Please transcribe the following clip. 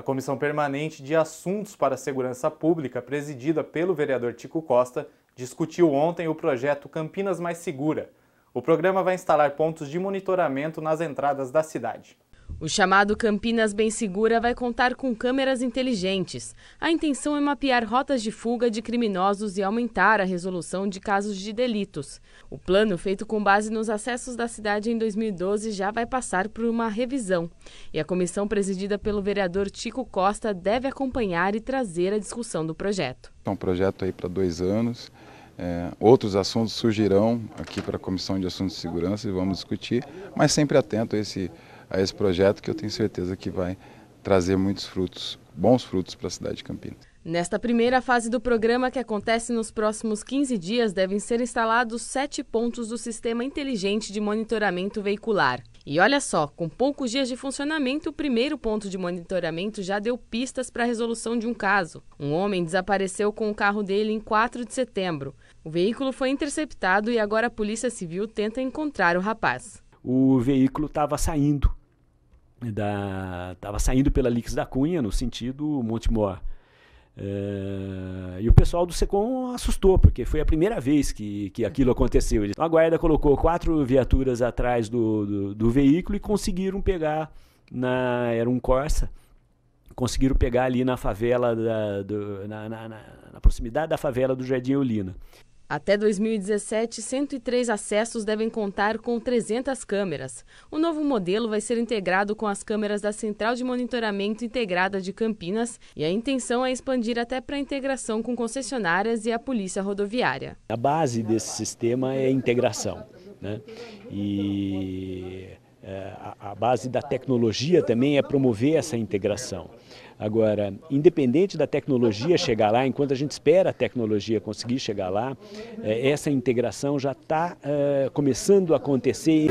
A Comissão Permanente de Assuntos para a Segurança Pública, presidida pelo vereador Tico Costa, discutiu ontem o projeto Campinas Mais Segura. O programa vai instalar pontos de monitoramento nas entradas da cidade. O chamado Campinas Bem Segura vai contar com câmeras inteligentes. A intenção é mapear rotas de fuga de criminosos e aumentar a resolução de casos de delitos. O plano, feito com base nos acessos da cidade em 2012, já vai passar por uma revisão. E a comissão presidida pelo vereador Tico Costa deve acompanhar e trazer a discussão do projeto. É então, um projeto aí para dois anos. É, outros assuntos surgirão aqui para a Comissão de Assuntos de Segurança e vamos discutir, mas sempre atento a esse a esse projeto que eu tenho certeza que vai trazer muitos frutos, bons frutos para a cidade de Campinas. Nesta primeira fase do programa, que acontece nos próximos 15 dias, devem ser instalados sete pontos do Sistema Inteligente de Monitoramento Veicular. E olha só, com poucos dias de funcionamento, o primeiro ponto de monitoramento já deu pistas para a resolução de um caso. Um homem desapareceu com o carro dele em 4 de setembro. O veículo foi interceptado e agora a Polícia Civil tenta encontrar o rapaz. O veículo estava saindo da tava saindo pela Lix da Cunha no sentido Montemor. É, e o pessoal do SECOM assustou, porque foi a primeira vez que, que aquilo aconteceu. A guarda colocou quatro viaturas atrás do, do, do veículo e conseguiram pegar, na, era um Corsa, conseguiram pegar ali na favela, da, do, na, na, na, proximidade da favela do Jardim Eulina. Até 2017, 103 acessos devem contar com 300 câmeras. O novo modelo vai ser integrado com as câmeras da Central de Monitoramento Integrada de Campinas e a intenção é expandir até para a integração com concessionárias e a Polícia Rodoviária. A base desse sistema é a integração. Né? E eh, a base da tecnologia também é promover essa integração. Agora, independente da tecnologia chegar lá, enquanto a gente espera a tecnologia conseguir chegar lá, eh, essa integração já está eh, começando a acontecer.